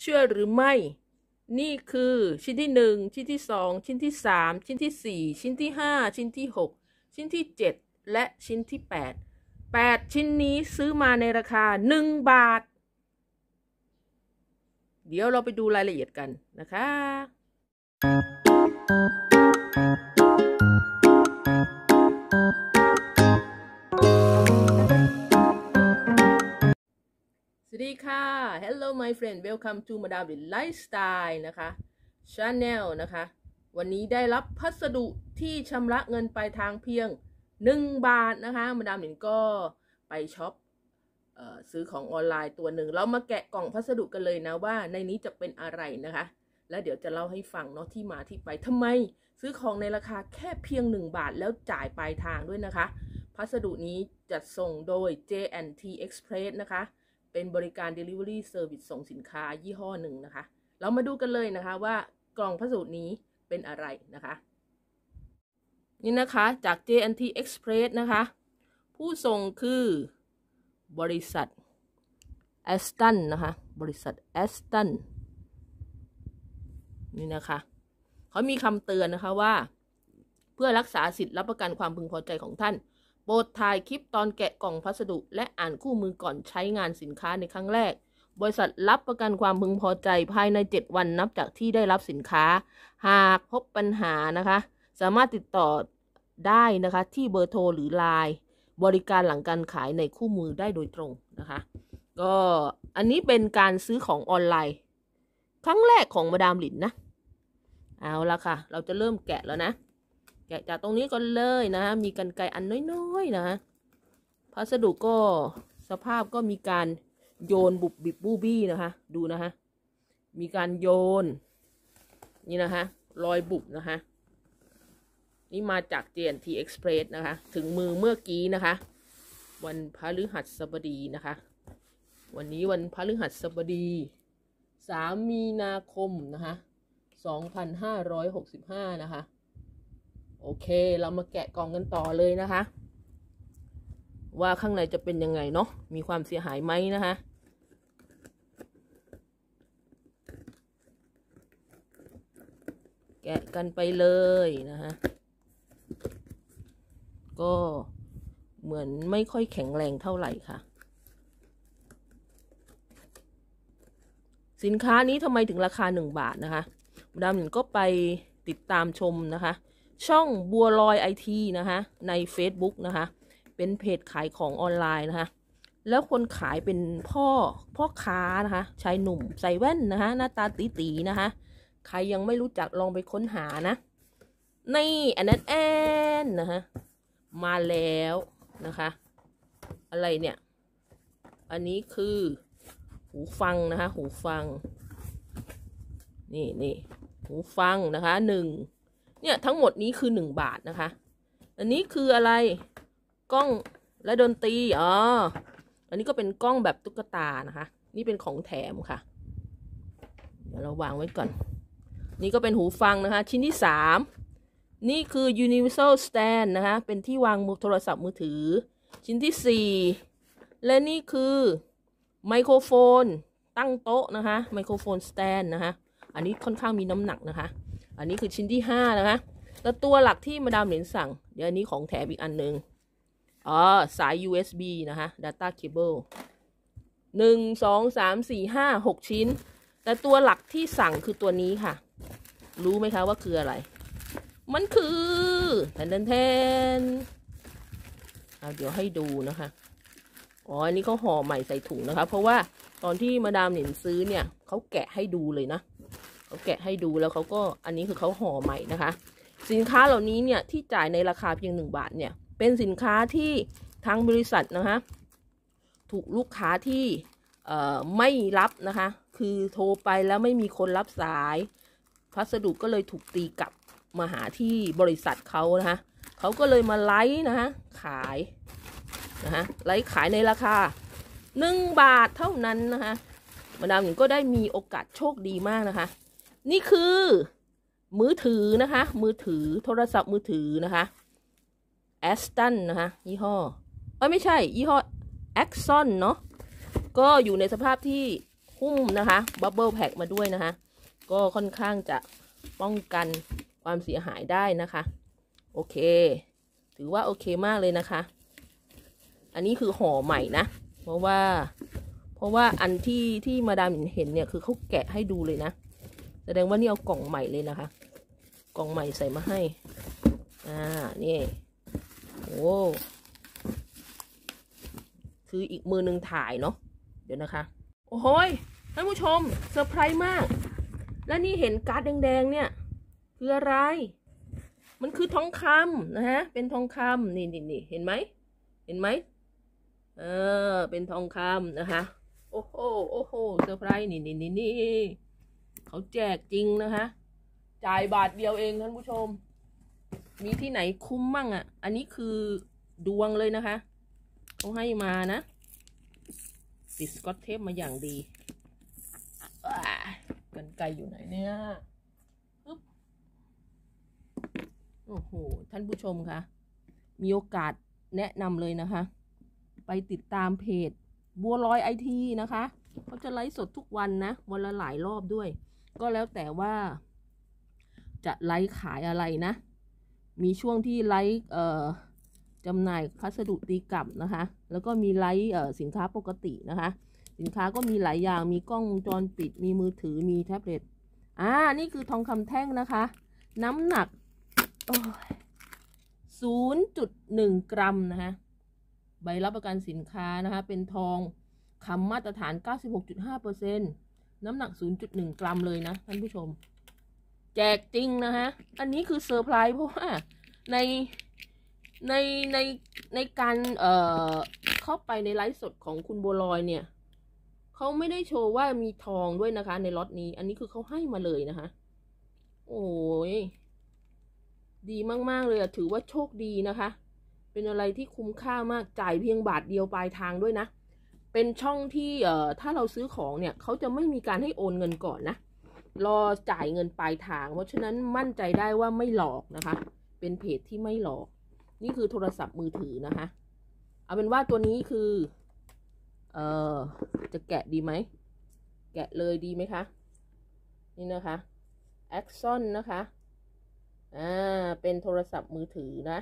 เชื่อหรือไม่ นี่คือ ชิ้นที่หนึ่ง ชิ้นที่สอง ชิ้นที่สาม ชิ้นที่สี่ ชิ้นที่ห้า ชิ้นที่หก ชิ้นที่เจ็ด และชิ้นที่แปด แปดชิ้นนี้ซื้อมาในราคาหนึ่งบาท เดี๋ยวเราไปดูรายละเอียดกันนะคะ my friend welcome to Madame t h Lifestyle นะคะ Channel นะคะ วันนี้ได้รับพัสดุที่ชำระเงินปลายทางเพียง 1 บาทนะคะมาดามหนินก็ไปช็อปซื้อของออนไลน์ตัวหนึ่งเรามาแกะกล่องพัสดุกันเลยนะว่าในนี้จะเป็นอะไรนะคะ แล้วเดี๋ยวจะเล่าให้ฟังเนาะที่มาที่ไปทำไมซื้อของในราคาแค่เพียง 1 บาทแล้วจ่ายปลายทางด้วยนะคะ พัสดุนี้จัดส่งโดย J&T Express นะคะเป็นบริการ Delivery Service ส่งสินค้ายี่ห้อหนึ่งนะคะ เรามาดูกันเลยนะคะ ว่ากล่องพัสดุนี้เป็นอะไรนะคะ นี่นะคะ จาก JNT Express นะคะ ผู้ส่งคือบริษัทแอสตันนะคะ บริษัทแอสตันนี่นะคะ เขามีคำเตือนนะคะว่า เพื่อรักษาสิทธิ์ รับประกันความพึงพอใจของท่านโปรดถ่ายคลิปตอนแกะกล่องพัสดุ และอ่านคู่มือก่อนใช้งานสินค้าในครั้งแรก บริษัทรับประกันความพึงพอใจภายใน 7 วันนับจากที่ได้รับสินค้า หากพบปัญหานะคะ สามารถติดต่อได้นะคะที่เบอร์โทรหรือไลน์บริการหลังการขายในคู่มือได้โดยตรงนะคะ ก็อันนี้เป็นการซื้อของออนไลน์ ครั้งแรกของมาดามหลินนะเอาละค่ะ เราจะเริ่มแกะแล้วนะแกะจากตรงนี้ก่อนเลยนะฮะมีกันไกอันน้อยๆนะฮะพัสดุก็สภาพก็มีการโยนบุบบิบบูบี้นะคะ ดูนะคะมีการโยน นี่นะคะรอยบุบนะคะนี่มาจากเจนทีเอ็กซ์เพรสนะคะ ถึงมือเมื่อกี้นะคะ วันพฤหัสบดีนะคะ วันนี้วันพฤหัสบดีสามีนาคมนะคะสสอองพันหห้้ารยกิบห้านะคะโอเค เรามาแกะกล่องกันต่อเลยนะคะ ว่าข้างในจะเป็นยังไงเนาะ มีความเสียหายไหมนะคะ แกะกันไปเลยนะคะ ก็เหมือนไม่ค่อยแข็งแรงเท่าไหร่ค่ะ สินค้านี้ทำไมถึงราคา1บาทนะคะดำก็ไปติดตามชมนะคะช่องบัวลอยไอทีนะคะใน Facebook นะคะเป็นเพจขายของออนไลน์นะคะแล้วคนขายเป็นพ่อพ่อค้านะคะชายหนุ่มใส่แว่นนะคะหน้าตาตีตีนะคะใครยังไม่รู้จักลองไปค้นหานะนี่อันนั้นแอนนะคะมาแล้วนะคะอะไรเนี่ย อันนี้คือหูฟังนะคะหูฟังนี่นี่หูฟังนะคะหนึ่งเนี่ยทั้งหมดนี้คือหนึ่งบาทนะคะอันนี้คืออะไร กล้องและดนตรีอ๋ออันนี้ก็เป็นกล้องแบบตุ๊กตานะคะนี่เป็นของแถมค่ะเดี๋ยวเราวางไว้ก่อน นี่ก็เป็นหูฟังนะคะชิ้นที่สามนี่คือ universal stand นะคะเป็นที่วางมือโทรศัพท์มือถือ ชิ้นที่สี่และนี่คือไมโครโฟนตั้งโต๊ะนะคะไมโครโฟนสแตนนะคะอันนี้ค่อนข้างมีน้ำหนักนะคะอันนี้คือชิ้นที่ห้านะคะ แล้วตัวหลักที่มาดามเหรียญสั่ง เดี๋ยวนี้ของแถมอีกอันหนึ่งอ๋อสาย USB นะคะ Data Cable หนึ่ง สองสาม สี่ ห้า หกชิ้น แต่ตัวหลักที่สั่งคือตัวนี้ค่ะ รู้ไหมคะว่าคืออะไร มันคือ แทนแทน เอาเดี๋ยวให้ดูนะคะ อ๋ออันนี้เขาห่อใหม่ใส่ถุงนะคะ เพราะว่าตอนที่มาดามเหนินซื้อเนี่ยเขาแกะให้ดูเลยนะเขาแกะให้ดูแล้วเขาก็อันนี้คือเขาห่อใหม่นะคะ สินค้าเหล่านี้เนี่ยที่จ่ายในราคาเพียง 1 บาทเนี่ยเป็นสินค้าที่ทางบริษัทนะคะถูกลูกค้าที่ไม่รับนะคะ คือโทรไปแล้วไม่มีคนรับสาย พัสดุก็เลยถูกตีกลับมาหาที่บริษัทเขานะคะ เขาก็เลยมาไลฟ์นะคะขายนะคะไลฟ์ขายในราคา 1 บาทเท่านั้นนะคะมาดามหญิงก็ได้มีโอกาสโชคดีมากนะคะนี่คือมือถือนะคะ มือถือโทรศัพท์มือถือนะคะแอสตันนะคะยี่ห้อเอ้ไม่ใช่ ยี่ห้อแอคซอนเนาะก็อยู่ในสภาพที่หุ้มนะคะบับเบิลแพ็มาด้วยนะคะ ก็ค่อนข้างจะป้องกันความเสียหายได้นะคะโอเค ถือว่าโอเคมากเลยนะคะ อันนี้คือห่อใหม่นะเพราะว่าเพราะว่าอันที่ที่มาดามเห็นเนี่ย คือเขาแกะให้ดูเลยนะแสดงว่านี่เอากล่องใหม่เลยนะคะ กล่องใหม่ใส่มาให้ อ่า นี่โอ้คืออีกมือหนึ่งถ่ายเนาะ เดี๋ยวนะคะ โอ้โหท่านผู้ชมเซอร์ไพรส์มาก และนี่เห็นการ์ดแดงๆ เนี่ยคืออะไร มันคือทองคำนะฮะ เป็นทองคำนี่นี่นี่เห็นไหม เห็นไหมเออ เป็นทองคำนะคะ โอ้โห โอ้โห เซอร์ไพรส์ นี่นี่นี่นี่เขาแจกจริงนะคะ จ่ายบาทเดียวเองท่านผู้ชม มีที่ไหนคุ้มมั่งอะ่ะ อันนี้คือดวงเลยนะคะ เขาให้มานะ ติดสกอตเทปมาอย่างดีกันไกลอยู่ไหนเนี่ยโอ้โห ท่านผู้ชมคะ มีโอกาสแนะนำเลยนะคะ ไปติดตามเพจบัวลอยไอทีนะคะเขาจะไลฟ์สดทุกวันนะวันละหลายรอบด้วย ก็แล้วแต่ว่า จะไลฟ์ขายอะไรนะ มีช่วงที่ไลฟ์เอ่อจำหน่ายพัสดุตีกลับนะคะ แล้วก็มีไลฟ์เอ่อ สินค้าปกตินะคะ สินค้าก็มีหลายอย่าง มีกล้องวงจรปิด มีมือถือ มีแท็บเล็ต อ่า นี่คือทองคำแท่งนะคะ น้ำหนัก0.1กรัมนะคะ ใบรับประกันสินค้านะคะ เป็นทองคำมาตรฐาน 96.5%น้ำหนัก0.1กรัมเลยนะ ท่านผู้ชม แจกจริงนะฮะอันนี้คือเซอร์ไพรส์เพราะว่า ในในในในการเอ่อเข้าไปในไลฟ์สดของคุณบัวลอยเนี่ย เขาไม่ได้โชว์ว่ามีทองด้วยนะคะ ในล็อตนี้ อันนี้คือเขาให้มาเลยนะคะ โอ้ยดีมากๆเลยถือว่าโชคดีนะคะ เป็นอะไรที่คุ้มค่ามากจ่ายเพียงบาทเดียวปลายทางด้วยนะเป็นช่องที่เอ่อถ้าเราซื้อของเนี่ยเขาจะไม่มีการให้โอนเงินก่อนนะรอจ่ายเงินปลายทาง เพราะฉะนั้นมั่นใจได้ว่าไม่หลอกนะคะ เป็นเพจที่ไม่หลอก นี่คือโทรศัพท์มือถือนะคะเอาเป็นว่าตัวนี้คือเอ่อจะแกะดีไหมแกะเลยดีไหมคะนี่นะคะแอคซอนนะคะอ่าเป็นโทรศัพท์มือถือนะ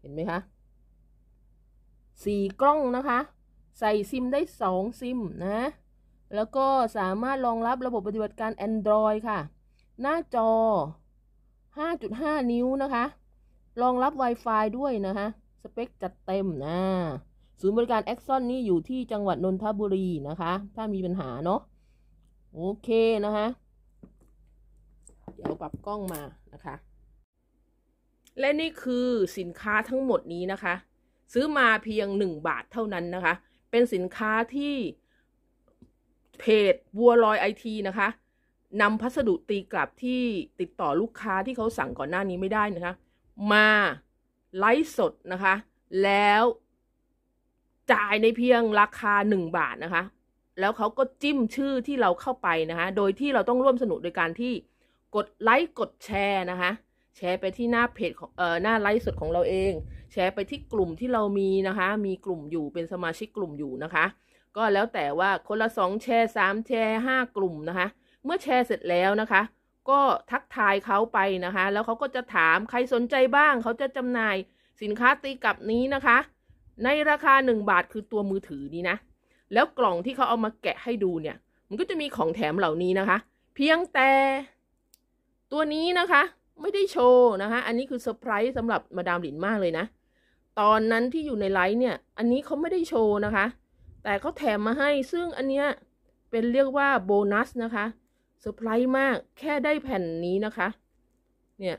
เห็นไหมคะสี่กล้องนะคะใส่ซิมได้2ซิมนะ แล้วก็สามารถรองรับระบบปฏิบัติการ Android ค่ะ หน้าจอ 5.5 นิ้วนะคะ รองรับ Wi-Fi ด้วยนะคะ สเปคจัดเต็มนะศูนย์บริการ a x o n นี่อยู่ที่จังหวัดนนทบุรีนะคะ ถ้ามีปัญหาเนาะ โอเคนะคะ เดี๋ยวปรับกล้องมานะคะ และนี่คือสินค้าทั้งหมดนี้นะคะ ซื้อมาเพียง 1 บาทเท่านั้นนะคะเป็นสินค้าที่เพจบัวลอยไอทีนะคะนำพัสดุตีกลับที่ติดต่อลูกค้าที่เขาสั่งก่อนหน้านี้ไม่ได้นะคะ มาไลฟ์สดนะคะ แล้วจ่ายในเพียงราคา 1 บาทนะคะ แล้วเขาก็จิ้มชื่อที่เราเข้าไปนะคะ โดยที่เราต้องร่วมสนุกโดยการที่กดไลค์กดแชร์ นะคะแชร์ไปที่หน้าเพจของเอ่อ หน้าไลฟ์สดของเราเอง แชร์ไปที่กลุ่มที่เรามีนะคะ มีกลุ่มอยู่เป็นสมาชิกกลุ่มอยู่นะคะ ก็แล้วแต่ว่าคนละ2แชร์ 3 แชร์ 5 กลุ่มนะคะ เมื่อแชร์เสร็จแล้วนะคะ ก็ทักทายเขาไปนะคะ แล้วเขาก็จะถามใครสนใจบ้าง เขาจะจำหน่ายสินค้าตีกลับนี้นะคะ ในราคา 1 บาทคือตัวมือถือนี้นะ แล้วกล่องที่เขาเอามาแกะให้ดูเนี่ย มันก็จะมีของแถมเหล่านี้นะคะ เพียงแต่ตัวนี้นะคะไม่ได้โชว์นะคะ อันนี้คือเซอร์ไพรส์สำหรับมาดามหลินมากเลยนะ ตอนนั้นที่อยู่ในไลฟ์เนี่ย อันนี้เขาไม่ได้โชว์นะคะ แต่เขาแถมมาให้ ซึ่งอันเนี้ยเป็นเรียกว่าโบนัสนะคะ เซอร์ไพรส์มาก แค่ได้แผ่นนี้นะคะ เนี่ย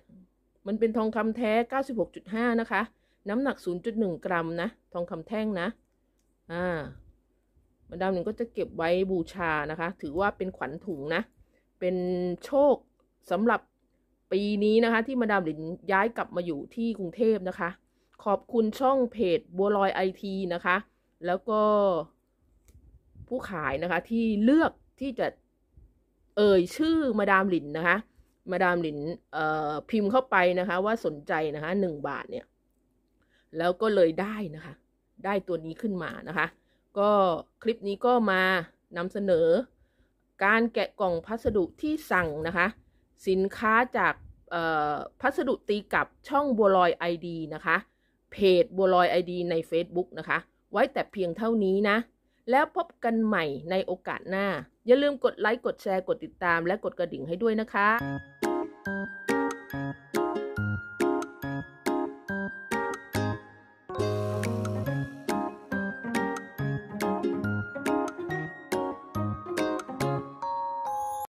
มันเป็นทองคำแท้ 96.5 นะคะ น้ำหนัก 0.1 กรัมนะ ทองคำแท่งนะ อ่ามาดามหนึ่งก็จะเก็บไว้บูชานะคะ ถือว่าเป็นขวัญถุงนะ เป็นโชคสำหรับปีนี้นะคะที่มาดามหลินย้ายกลับมาอยู่ที่กรุงเทพนะคะ ขอบคุณช่องเพจบัวลอยไอทีนะคะ แล้วก็ ผู้ขายนะคะที่เลือกที่จะเอ่ยชื่อมาดามหลินนะคะ มาดามหลินพิมพ์เข้าไปนะคะ ว่าสนใจนะคะหนึ่งบาทเนี่ยแล้วก็เลยได้นะคะ ได้ตัวนี้ขึ้นมานะคะ ก็คลิปนี้ก็มานำเสนอ การแกะกล่องพัสดุที่สั่งนะคะสินค้าจากพัสดุตีกับช่องบัวลอยไอดีนะคะ เพจบัวลอยไอดีใน Facebook นะคะ ไว้แต่เพียงเท่านี้นะ แล้วพบกันใหม่ในโอกาสหน้า อย่าลืมกดไลค์กดแชร์กดติดตามและกดกระดิ่งให้ด้วยนะคะ